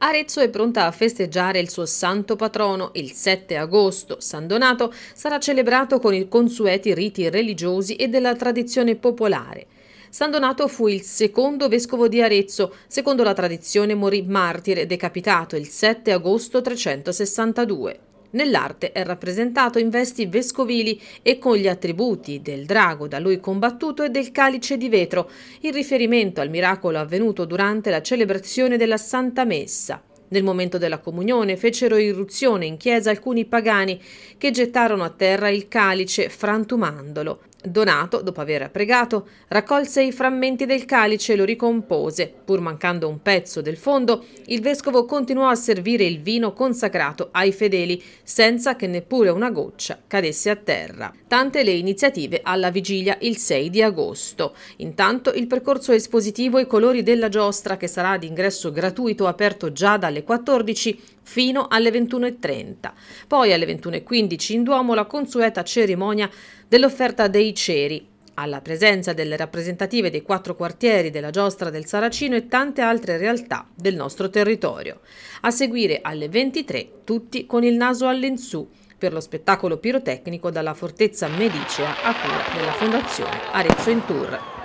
Arezzo è pronta a festeggiare il suo santo patrono. Il 7 agosto, San Donato sarà celebrato con i consueti riti religiosi e della tradizione popolare. San Donato fu il secondo vescovo di Arezzo, secondo la tradizione morì martire decapitato il 7 agosto 362. Nell'arte è rappresentato in vesti vescovili e con gli attributi del drago da lui combattuto e del calice di vetro, in riferimento al miracolo avvenuto durante la celebrazione della Santa Messa. Nel momento della comunione fecero irruzione in chiesa alcuni pagani che gettarono a terra il calice frantumandolo. Donato, dopo aver pregato, raccolse i frammenti del calice e lo ricompose. Pur mancando un pezzo del fondo, il vescovo continuò a servire il vino consacrato ai fedeli, senza che neppure una goccia cadesse a terra. Tante le iniziative alla vigilia il 6 di agosto. Intanto il percorso espositivo e i colori della giostra, che sarà ad ingresso gratuito aperto già dalle 14, fino alle 21.30. Poi alle 21.15 in Duomo la consueta cerimonia dell'offerta dei ceri, alla presenza delle rappresentative dei quattro quartieri della giostra del Saracino e tante altre realtà del nostro territorio. A seguire alle 23, tutti con il naso all'insù, per lo spettacolo pirotecnico dalla fortezza medicea a cura della Fondazione Arezzo in Tour.